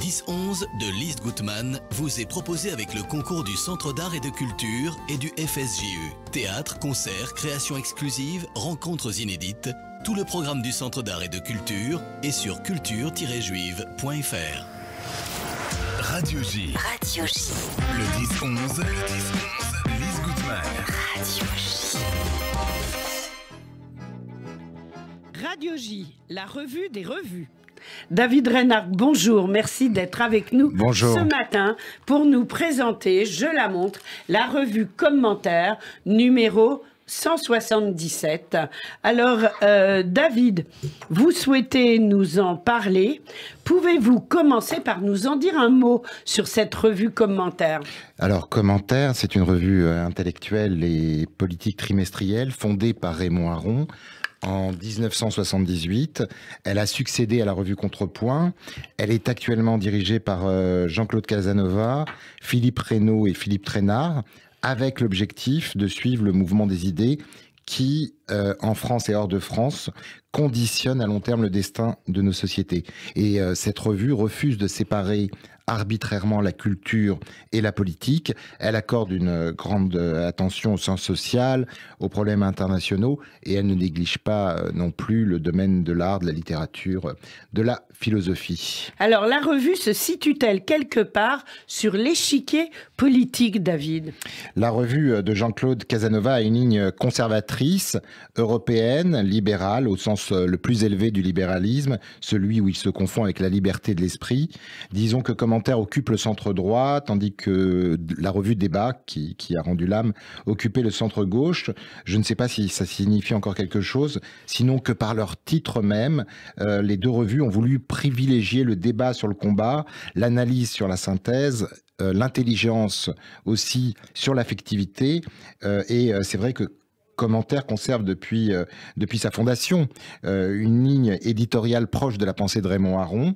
10-11 de Lise Goutman vous est proposé avec le concours du Centre d'art et de culture et du FSJU. E. Théâtre, concerts, créations exclusives, rencontres inédites, tout le programme du Centre d'art et de culture est sur culture-juive.fr. Radio J. Radio J. Le 10-11. Le 10 Radio J. Radio J, la revue des revues. David Reynard, bonjour, merci d'être avec nous ce matin pour nous présenter, je la montre, la revue Commentaire numéro 177. Alors, euh, David, vous souhaitez nous en parler. Pouvez-vous commencer par nous en dire un mot sur cette revue Commentaire Alors, Commentaire, c'est une revue euh, intellectuelle et politique trimestrielle fondée par Raymond Aron en 1978. Elle a succédé à la revue Contrepoint. Elle est actuellement dirigée par euh, Jean-Claude Casanova, Philippe Reynaud et Philippe Trénard, avec l'objectif de suivre le mouvement des idées qui, euh, en France et hors de France, conditionne à long terme le destin de nos sociétés. Et euh, cette revue refuse de séparer arbitrairement la culture et la politique. Elle accorde une euh, grande euh, attention au sens social, aux problèmes internationaux, et elle ne néglige pas non plus le domaine de l'art, de la littérature, de la philosophie. Alors la revue se situe-t-elle quelque part sur l'échiquier politique, David La revue de Jean-Claude Casanova a une ligne conservatrice, européenne, libérale, au sens euh, le plus élevé du libéralisme, celui où il se confond avec la liberté de l'esprit. Disons que Commentaire occupe le centre droit, tandis que la revue Débat, qui, qui a rendu l'âme, occupait le centre gauche. Je ne sais pas si ça signifie encore quelque chose, sinon que par leur titre même, euh, les deux revues ont voulu privilégier le débat sur le combat, l'analyse sur la synthèse, euh, l'intelligence aussi sur l'affectivité. et c'est vrai que commentaire conserve depuis, euh, depuis sa fondation euh, une ligne éditoriale proche de la pensée de Raymond Aron.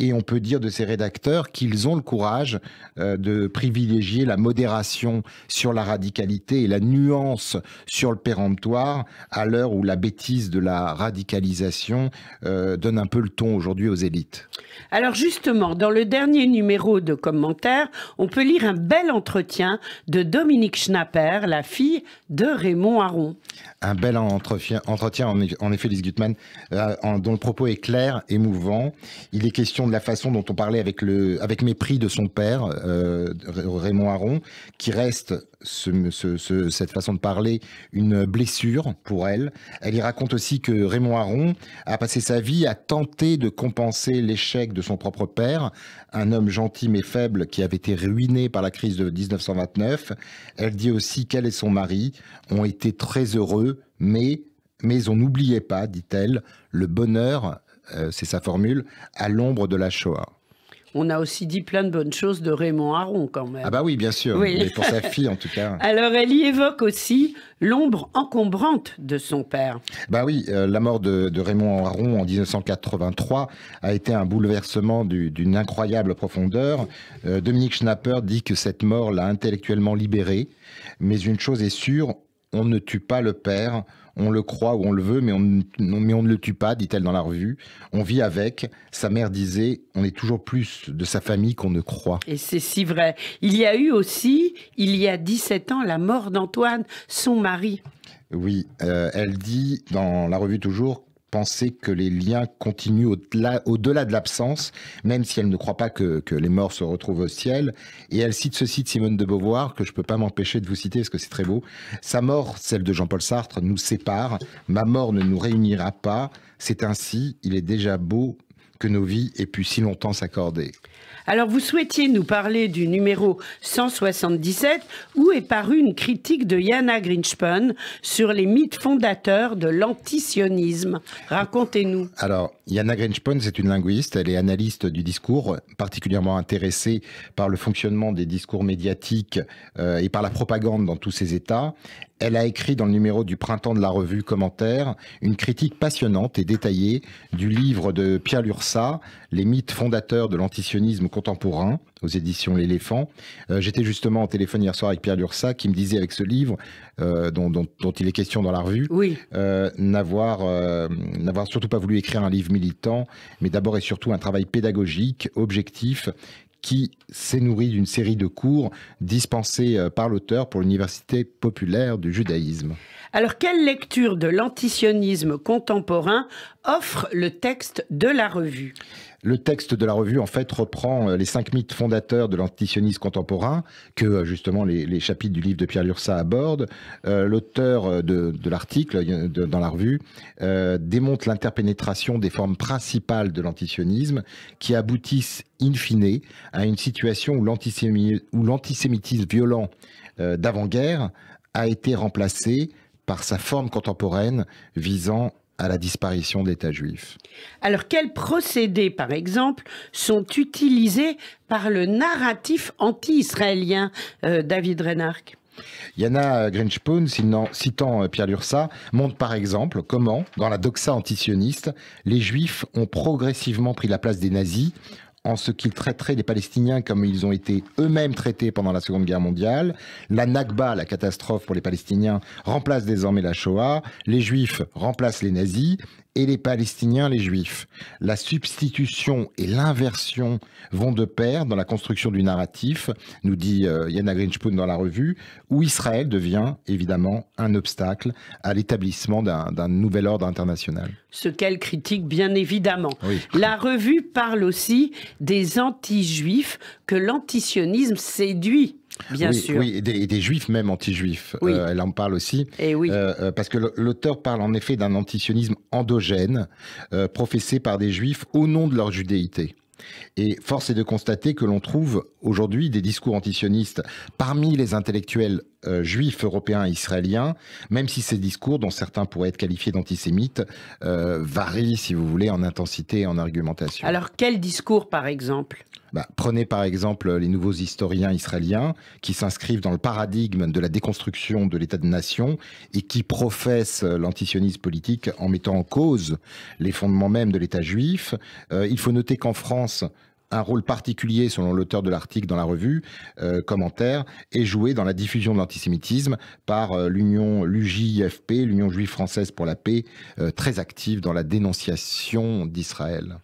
Et on peut dire de ses rédacteurs qu'ils ont le courage euh, de privilégier la modération sur la radicalité et la nuance sur le péremptoire à l'heure où la bêtise de la radicalisation donne un peu le ton aujourd'hui aux élites. Alors justement, dans le dernier numéro de commentaires, on peut lire un bel entretien de Dominique Schnapper, la fille de Raymond Aron. Un bel entretien, en effet, Lise Gutmann, euh, dont le propos est clair, émouvant. Il est question de la façon dont on parlait avec, le, avec mépris de son père, euh, Raymond Aron, qui reste cette façon de parler une blessure pour elle. Elle y raconte aussi que Raymond Aron a passé sa vie à tenter de compenser l'échec de son propre père, un homme gentil mais faible qui avait été ruiné par la crise de 1929. Elle dit aussi qu'elle et son mari ont été très heureux, mais, mais on n'oubliait pas, dit-elle, le bonheur, euh, c'est sa formule, à l'ombre de la Shoah on a aussi dit plein de bonnes choses de Raymond Aron quand même. Ah bah oui, bien sûr, Mais pour sa fille en tout cas. Alors elle y évoque aussi l'ombre encombrante de son père. Bah oui, euh, la mort de, Raymond Aron en 1983 a été un bouleversement d'une incroyable profondeur. Euh, Dominique Schnapper dit que cette mort l'a intellectuellement libéré, mais une chose est sûre, on ne tue pas le père, on le croit ou on le veut, mais on, on ne le tue pas, dit-elle dans la revue. On vit avec. Sa mère disait, on est toujours plus de sa famille qu'on ne croit. Et c'est si vrai. Il y a eu aussi, il y a 17 ans, la mort d'Antoine, son mari. Oui, euh, elle dit dans la revue toujours penser que les liens continuent au-delà de l'absence, même si elle ne croit pas que, que, les morts se retrouvent au ciel. Et elle cite ceci de Simone de Beauvoir, que je ne peux pas m'empêcher de vous citer, parce que c'est très beau. Sa mort, celle de Jean-Paul Sartre, nous sépare. Ma mort ne nous réunira pas. C'est ainsi, il est déjà beau que nos vies aient pu si longtemps s'accorder. Alors vous souhaitiez nous parler du numéro 177 où est parue une critique de Yana Grinchpan sur les mythes fondateurs de l'antisionisme. Racontez-nous. Alors Yana Grinchpan, c'est une linguiste, elle est analyste du discours, particulièrement intéressée par le fonctionnement des discours médiatiques euh, et par la propagande dans tous ces États. Elle a écrit dans le numéro du Printemps de la Revue Commentaire une critique passionnante et détaillée du livre de Pierre Lursa, Les mythes fondateurs de l'antisionisme contemporain aux éditions L'éléphant. Euh, j'étais justement en téléphone hier soir avec Pierre Lursa qui me disait avec ce livre euh, dont, il est question dans la revue, oui. Euh, n'avoir n'avoir surtout pas voulu écrire un livre militant, mais d'abord et surtout un travail pédagogique, objectif, qui s'est nourri d'une série de cours dispensés par l'auteur pour l'Université populaire du judaïsme. Alors, quelle lecture de l'antisionisme contemporain offre le texte de la revue le texte de la revue, en fait, reprend euh, les cinq mythes fondateurs de l'antisionisme contemporain, que euh, justement les, chapitres du livre de Pierre Lursa abordent. Euh, l'auteur de, l'article dans la revue démontre l'interpénétration des formes principales de l'antisionisme qui aboutissent in fine à une situation où l'antisémitisme violent d'avant-guerre a été remplacé par sa forme contemporaine visant à la disparition de l'État juif. Alors quels procédés, par exemple, sont utilisés par le narratif anti-israélien, euh, David Reynard Yana Grinchpoon, citant euh, Pierre Lursa, montre par exemple comment, dans la doxa antisioniste, les Juifs ont progressivement pris la place des nazis en ce qu'ils traiteraient les Palestiniens comme ils ont été eux-mêmes traités pendant la Seconde Guerre mondiale. La Nakba, la catastrophe pour les Palestiniens, remplace désormais la Shoah. Les Juifs remplacent les nazis et les Palestiniens les Juifs. La substitution et l'inversion vont de pair dans la construction du narratif, nous dit euh, Yana Grinspoon dans la revue, où Israël devient évidemment un obstacle à l'établissement d'un nouvel ordre international. Ce qu'elle critique bien évidemment. La revue parle aussi des anti-juifs que l'antisionisme séduit. Bien sûr. Oui, et des, juifs, même anti-juifs. Euh, elle en parle aussi. Eh euh, euh, parce que l'auteur parle en effet d'un antisionisme endogène, professé par des juifs au nom de leur judéité. Et force est de constater que l'on trouve aujourd'hui des discours antisionistes parmi les intellectuels euh, juifs européens et israéliens, même si ces discours, dont certains pourraient être qualifiés d'antisémites, euh, varient, si vous voulez, en intensité et en argumentation. Alors quel discours, par exemple bah, prenez par exemple les nouveaux historiens israéliens qui s'inscrivent dans le paradigme de la déconstruction de l'État de nation et qui professent l'antisionisme politique en mettant en cause les fondements même de l'État juif. Euh, il faut noter qu'en France, un rôle particulier, selon l'auteur de l'article dans la revue, euh, commentaire, est joué dans la diffusion de l'antisémitisme par euh, l'Union, l'UJIFP, l'Union juive française pour la paix, euh, très active dans la dénonciation d'Israël.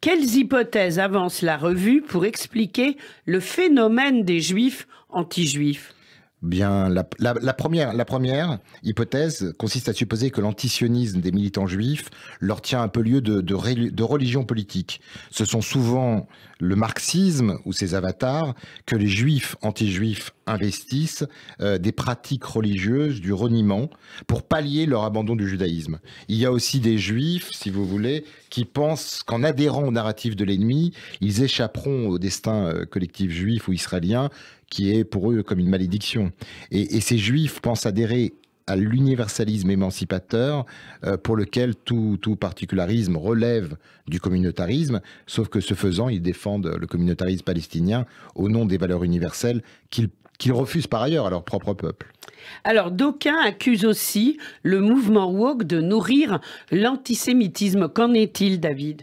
Quelles hypothèses avance la revue pour expliquer le phénomène des juifs anti-juifs Bien, la, première, hypothèse consiste à supposer que l'antisionisme des militants juifs leur tient un peu lieu de, religion politique. Ce sont souvent le marxisme ou ses avatars que les juifs anti-juifs investissent euh, des pratiques religieuses, du reniement, pour pallier leur abandon du judaïsme. Il y a aussi des juifs, si vous voulez, qui pensent qu'en adhérant au narratif de l'ennemi, ils échapperont au destin euh, collectif juif ou israélien qui est pour eux comme une malédiction. Et, ces juifs pensent adhérer à l'universalisme émancipateur euh, pour lequel tout, tout, particularisme relève du communautarisme, sauf que ce faisant, ils défendent le communautarisme palestinien au nom des valeurs universelles qu'ils refusent par ailleurs à leur propre peuple. Alors, d'aucuns accusent aussi le mouvement woke de nourrir l'antisémitisme. Qu'en est-il, David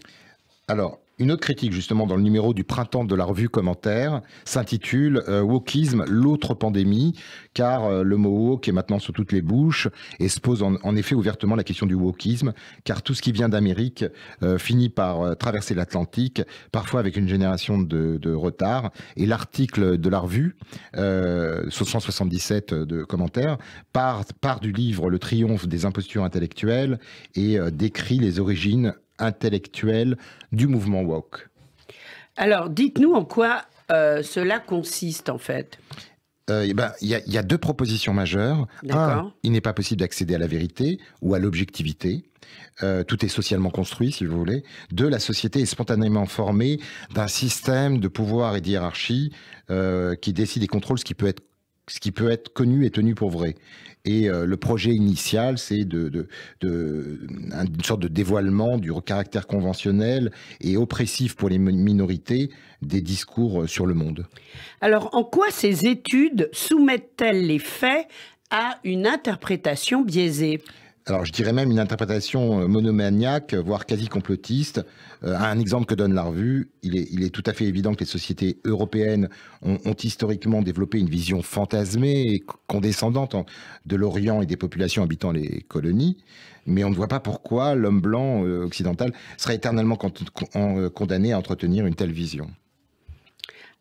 Alors, une autre critique, justement, dans le numéro du printemps de la revue Commentaire, s'intitule euh, Wokisme, l'autre pandémie, car euh, le mot woke est maintenant sous toutes les bouches et se pose en, effet ouvertement la question du wokisme, car tout ce qui vient d'Amérique euh, finit par traverser l'Atlantique, parfois avec une génération de, retard. Et l'article de la revue, 177 de Commentaire, part, part du livre Le triomphe des impostures intellectuelles et décrit les origines Intellectuel du mouvement woke. Alors, dites-nous en quoi euh, cela consiste en fait. Euh, eh ben, il ben, y, a deux propositions majeures. Un, il n'est pas possible d'accéder à la vérité ou à l'objectivité. Euh, tout est socialement construit, si vous voulez. Deux, la société est spontanément formée d'un système de pouvoir et d'hierarchie qui décide et contrôle ce qui peut être ce qui peut être connu et tenu pour vrai. Et euh, le projet initial, c'est de, une sorte de dévoilement du caractère conventionnel et oppressif pour les minorités des discours euh, sur le monde. Alors, en quoi ces études soumettent-elles les faits à une interprétation biaisée alors je dirais même une interprétation euh, monomaniaque, euh, voire quasi complotiste. à euh, un exemple que donne la revue, il est, tout à fait évident que les sociétés européennes ont, historiquement développé une vision fantasmée et condescendante hein, de l'Orient et des populations habitant les colonies, mais on ne voit pas pourquoi l'homme blanc occidental serait éternellement condamné à entretenir une telle vision.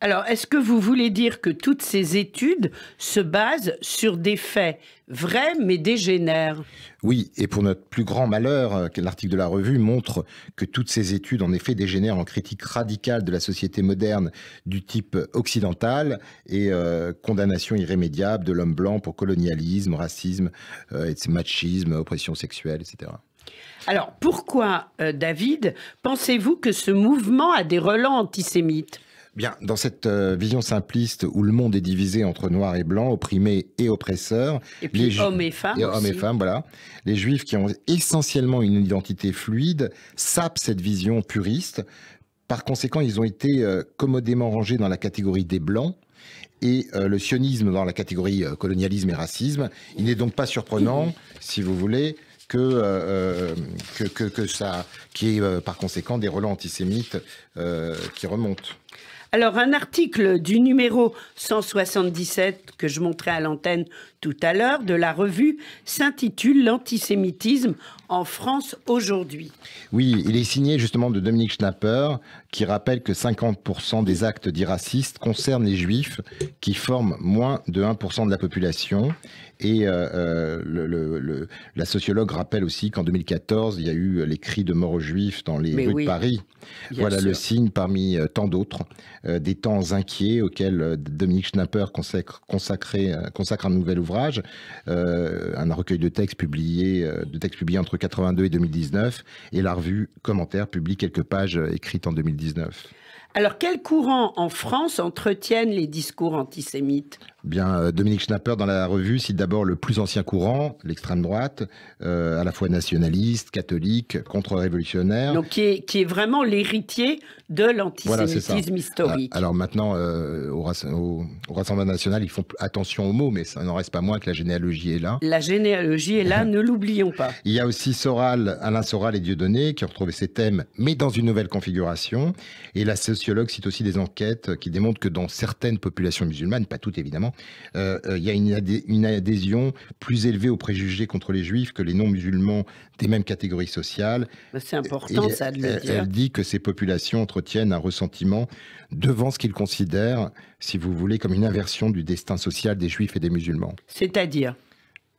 Alors, est-ce que vous voulez dire que toutes ces études se basent sur des faits vrais mais dégénèrent Oui, et pour notre plus grand malheur, euh, l'article de la revue montre que toutes ces études en effet dégénèrent en critique radicale de la société moderne du type occidental et euh, condamnation irrémédiable de l'homme blanc pour colonialisme, racisme, euh, machisme, oppression sexuelle, etc. Alors, pourquoi, David, pensez-vous que ce mouvement a des relents antisémites dans cette euh, vision simpliste où le monde est divisé entre noirs et blancs, opprimés et oppresseurs, et puis hommes et femmes, les juifs qui ont essentiellement une identité fluide sapent cette vision puriste. Par conséquent, ils ont été euh, commodément rangés dans la catégorie des blancs et euh, le sionisme dans la catégorie colonialisme et racisme. Il n'est donc pas surprenant, si vous voulez, que, que, ça, qui est par conséquent des relents antisémites qui remontent. Alors, un article du numéro 177 que je montrais à l'antenne tout à l'heure de la revue s'intitule L'antisémitisme en France aujourd'hui. Oui, il est signé justement de Dominique Schnapper qui rappelle que 50% des actes dits racistes concernent les juifs qui forment moins de 1% de la population. Et euh, euh, le, la sociologue rappelle aussi qu'en 2014, il y a eu les cris de mort aux juifs dans les rues de Paris. Voilà le signe parmi euh, tant d'autres des temps inquiets auxquels Dominique Schnapper consacre, consacre un nouvel ouvrage, un recueil de textes publiés, de textes publiés entre 82 et 2019, et la revue Commentaire publie quelques pages euh, écrites en 2019. Alors, quel courant en France entretiennent les discours antisémites Bien, euh, Dominique Schnapper, dans la revue, cite d'abord le plus ancien courant, l'extrême droite, euh, à la fois nationaliste, catholique, contre-révolutionnaire. Donc, qui est, vraiment l'héritier de l'antisémitisme historique. Ah, alors, maintenant, euh, au, Rassemblement national, ils font attention aux mots, mais ça n'en reste pas moins que la généalogie est là. La généalogie est là, ne l'oublions pas. Il y a aussi Soral, Alain Soral et Dieudonné, qui ont retrouvé ces thèmes, mais dans une nouvelle configuration. Et la sociologue cite aussi des enquêtes euh, qui démontrent que dans certaines populations musulmanes, pas toutes évidemment, euh, euh, il y a une, adhésion plus élevée aux préjugés contre les juifs que les non-musulmans des mêmes catégories sociales. C'est important ça de le dire. Elle dit que ces populations entretiennent un ressentiment devant ce qu'ils considèrent, si vous voulez, comme une inversion du destin social des juifs et des musulmans. C'est-à-dire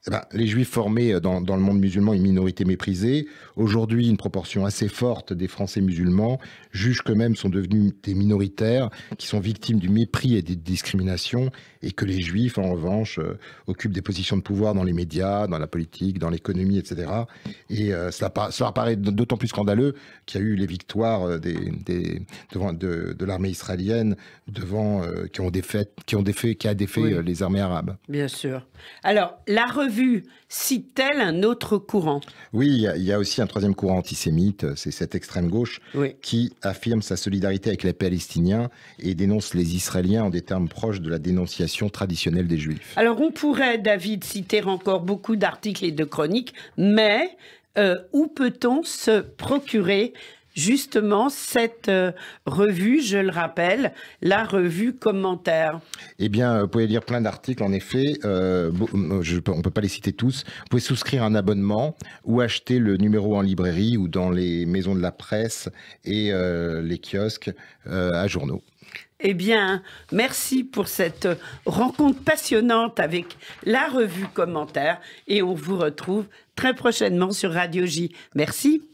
eh ben, les juifs formés dans, le monde musulman, une minorité méprisée. Aujourd'hui, une proportion assez forte des Français musulmans jugent qu'eux-mêmes sont devenus des minoritaires, qui sont victimes du mépris et des discriminations, et que les juifs, en revanche, euh, occupent des positions de pouvoir dans les médias, dans la politique, dans l'économie, etc. Et euh, cela, paraît d'autant plus scandaleux qu'il y a eu les victoires euh, de, l'armée israélienne devant, qui, ont défait, qui, a défait les armées arabes. Bien sûr. Alors, la vu, si tel un autre courant Oui, il y, a aussi un troisième courant antisémite, euh, c'est cette extrême gauche qui affirme sa solidarité avec les Palestiniens et dénonce les Israéliens en des termes proches de la dénonciation traditionnelle des Juifs. Alors on pourrait, David, citer encore beaucoup d'articles et de chroniques, mais euh, où peut-on se procurer justement cette euh, revue, je le rappelle, la revue commentaire Eh bien, euh, vous pouvez lire plein d'articles, en effet. Euh, on ne peut pas les citer tous. Vous pouvez souscrire un abonnement ou acheter le numéro en librairie ou dans les maisons de la presse et les kiosques à journaux. Eh bien, merci pour cette rencontre passionnante avec la revue Commentaire et on vous retrouve très prochainement sur Radio J. Merci.